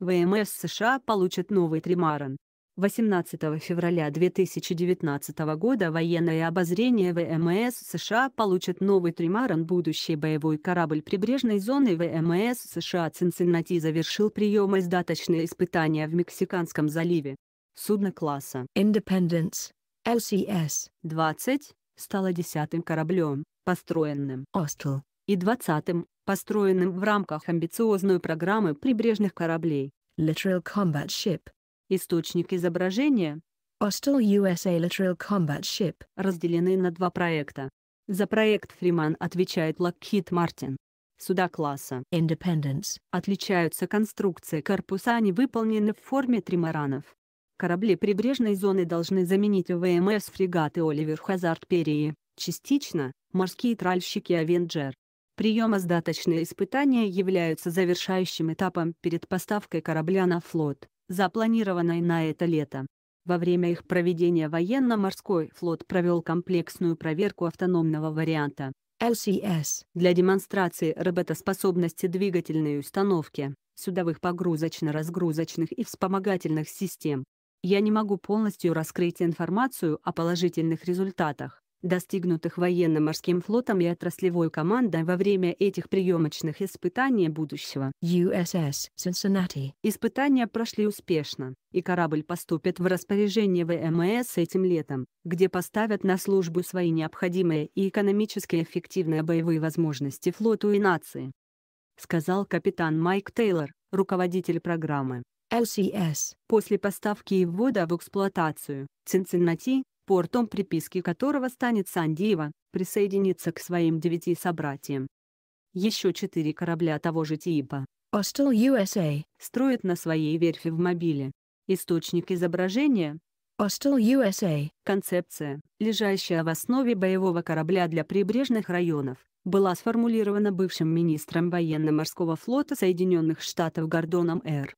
ВМС США получат новый тримаран. 18 февраля 2019 года военное обозрение ВМС США получит новый тримаран будущий боевой корабль прибрежной зоны ВМС США Цинциннати завершил прием издаточные испытания в Мексиканском заливе. Судно класса Independence LCS 20 стало десятым кораблем, построенным Остел и 20-м, построенным в рамках амбициозной программы прибрежных кораблей Literal Combat Ship. Источник изображения Hostile USA Literal Combat Ship разделены на два проекта. За проект Фриман отвечает Lockheed Martin. Суда класса Independence отличаются конструкции корпуса, они выполнены в форме тримаранов. Корабли прибрежной зоны должны заменить ВМС фрегаты Оливер Хазард Перии, частично, морские тральщики Авенджер, Прием сдаточные испытания являются завершающим этапом перед поставкой корабля на флот, запланированной на это лето. Во время их проведения военно-морской флот провел комплексную проверку автономного варианта LCS для демонстрации работоспособности двигательной установки, судовых погрузочно-разгрузочных и вспомогательных систем. Я не могу полностью раскрыть информацию о положительных результатах, достигнутых военно-морским флотом и отраслевой командой во время этих приемочных испытаний будущего USS Cincinnati. Испытания прошли успешно, и корабль поступит в распоряжение ВМС этим летом, где поставят на службу свои необходимые и экономически эффективные боевые возможности флоту и нации. Сказал капитан Майк Тейлор, руководитель программы. LCS. После поставки и ввода в эксплуатацию Цинциннати портом приписки которого станет Сандиева, присоединится к своим девяти собратьям. Еще четыре корабля того же типа Hostel USA строят на своей верфи в мобиле. Источник изображения Hostel USA концепция, лежащая в основе боевого корабля для прибрежных районов, была сформулирована бывшим министром военно-морского флота Соединенных Штатов Гордоном Р.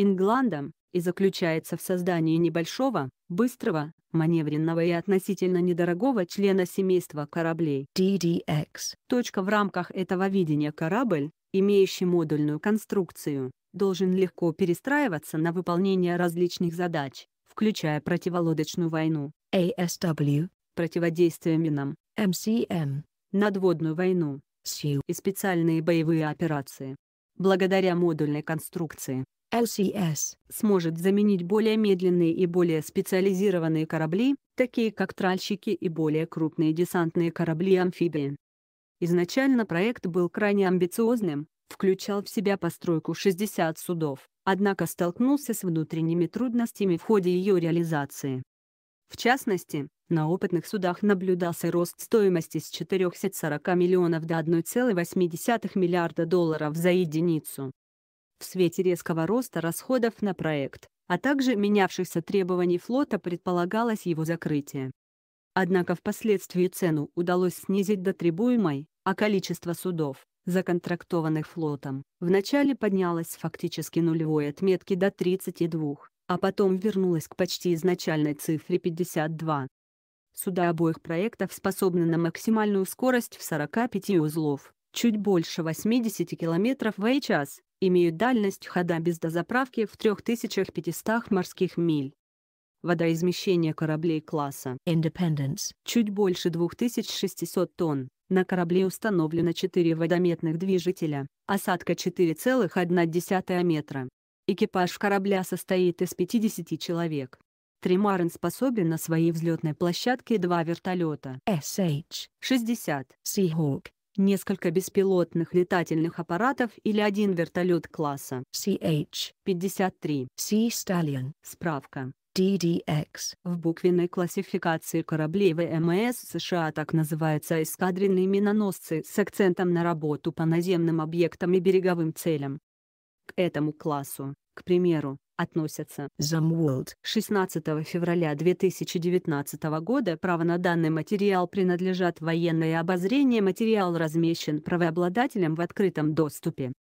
Ингландом и заключается в создании небольшого, быстрого, маневренного и относительно недорогого члена семейства кораблей DDX. Точка в рамках этого видения корабль, имеющий модульную конструкцию, должен легко перестраиваться на выполнение различных задач, включая противолодочную войну ASW, противодействие минам MCM, надводную войну SU и специальные боевые операции. Благодаря модульной конструкции LCS сможет заменить более медленные и более специализированные корабли, такие как тральщики и более крупные десантные корабли-амфибии. Изначально проект был крайне амбициозным, включал в себя постройку 60 судов, однако столкнулся с внутренними трудностями в ходе ее реализации. В частности, на опытных судах наблюдался рост стоимости с 440 миллионов до 1,8 миллиарда долларов за единицу, в свете резкого роста расходов на проект, а также менявшихся требований флота предполагалось его закрытие. Однако впоследствии цену удалось снизить до требуемой, а количество судов, законтрактованных флотом, вначале поднялось с фактически нулевой отметки до 32, а потом вернулось к почти изначальной цифре 52. Суда обоих проектов способны на максимальную скорость в 45 узлов, чуть больше 80 км в час, имеют дальность хода без дозаправки в 3500 морских миль. Водоизмещение кораблей класса Independence чуть больше 2600 тонн. На корабле установлено 4 водометных движителя, осадка 4,1 метра. Экипаж корабля состоит из 50 человек. Тримарен способен на своей взлетной площадке два вертолета SH-60 Seahawk несколько беспилотных летательных аппаратов или один вертолет класса CH-53 Sea Stallion. Справка. DDX. В буквенной классификации кораблей ВМС США так называются эскадренные миноносцы с акцентом на работу по наземным объектам и береговым целям. К этому классу, к примеру, относятся. Замуэлд. 16 февраля 2019 года право на данный материал принадлежат военное обозрение материал размещен правообладателем в открытом доступе.